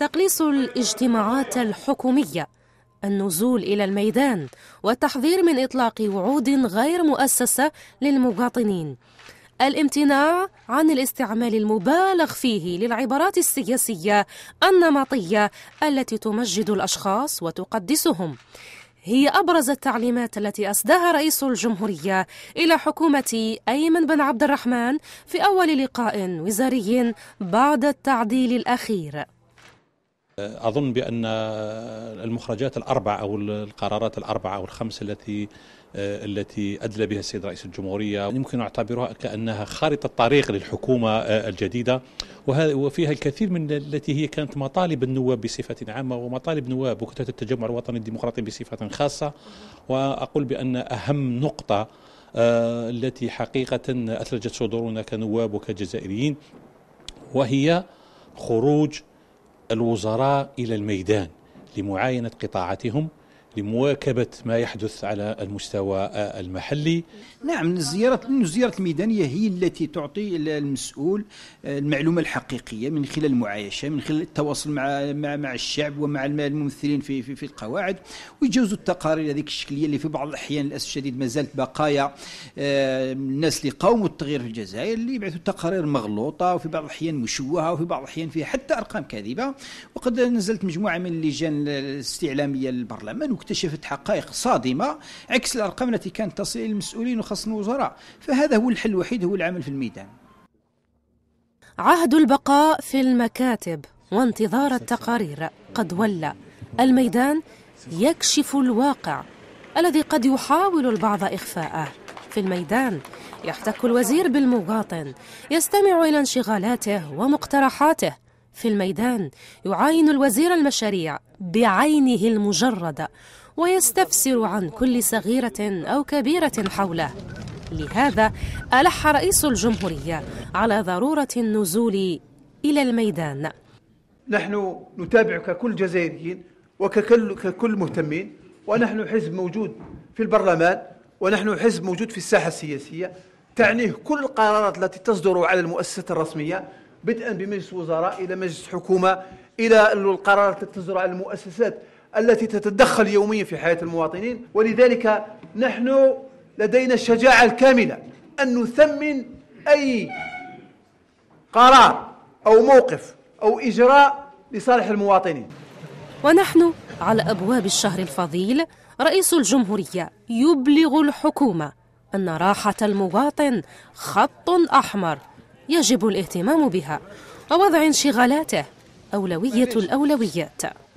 تقليص الاجتماعات الحكومية النزول إلى الميدان والتحذير من إطلاق وعود غير مؤسسة للمواطنين الامتناع عن الاستعمال المبالغ فيه للعبارات السياسية النمطية التي تمجد الأشخاص وتقدسهم هي أبرز التعليمات التي أسداها رئيس الجمهورية إلى حكومة أيمن بن عبد الرحمن في أول لقاء وزاري بعد التعديل الأخير آه، أظن بأن المخرجات الأربع أو القرارات الأربعة أو الخمسة التي آه، التي أدلى بها السيد رئيس الجمهورية يمكن أعتبرها كأنها خارطة طريق للحكومة آه، الجديدة وفيها الكثير من التي هي كانت مطالب النواب بصفة عامة ومطالب نواب وكتلة التجمع الوطني الديمقراطي بصفة خاصة وأقول بأن أهم نقطة التي حقيقة أثلجت صدورنا كنواب وكجزائريين وهي خروج الوزراء إلى الميدان لمعاينة قطاعتهم لمواكبة ما يحدث على المستوى المحلي نعم الزيارة الزيارة الميدانية هي التي تعطي المسؤول آه، المعلومة الحقيقية من خلال المعايشة من خلال التواصل مع مع, مع الشعب ومع الممثلين في في, في القواعد ويجوزوا التقارير هذيك الشكلية اللي في بعض الأحيان للأسف الشديد ما زالت بقايا آه، الناس اللي قاوموا التغيير في الجزائر اللي يبعثوا تقارير مغلوطة وفي بعض الأحيان مشوهة وفي بعض الأحيان فيها حتى أرقام كاذبة وقد نزلت مجموعة من اللجان الاستعلامية للبرلمان واكتشفت حقائق صادمة عكس الأرقام التي كانت تصل إلى المسؤولين وخاصة الوزراء فهذا هو الحل الوحيد هو العمل في الميدان عهد البقاء في المكاتب وانتظار التقارير قد ولى الميدان يكشف الواقع الذي قد يحاول البعض إخفاءه في الميدان يحتك الوزير بالمواطن يستمع إلى انشغالاته ومقترحاته في الميدان يعاين الوزير المشاريع بعينه المجردة ويستفسر عن كل صغيرة أو كبيرة حوله لهذا ألح رئيس الجمهورية على ضرورة النزول إلى الميدان نحن نتابع ككل جزائريين وككل ككل مهتمين ونحن حزب موجود في البرلمان ونحن حزب موجود في الساحة السياسية تعنيه كل القرارات التي تصدر على المؤسسه الرسمية بدءا بمجلس وزراء الى مجلس حكومه الى القرارات التي تصدر على المؤسسات التي تتدخل يوميا في حياه المواطنين ولذلك نحن لدينا الشجاعه الكامله ان نثمن اي قرار او موقف او اجراء لصالح المواطنين ونحن على ابواب الشهر الفضيل رئيس الجمهوريه يبلغ الحكومه ان راحه المواطن خط احمر يجب الاهتمام بها ووضع انشغالاته أولوية الأولويات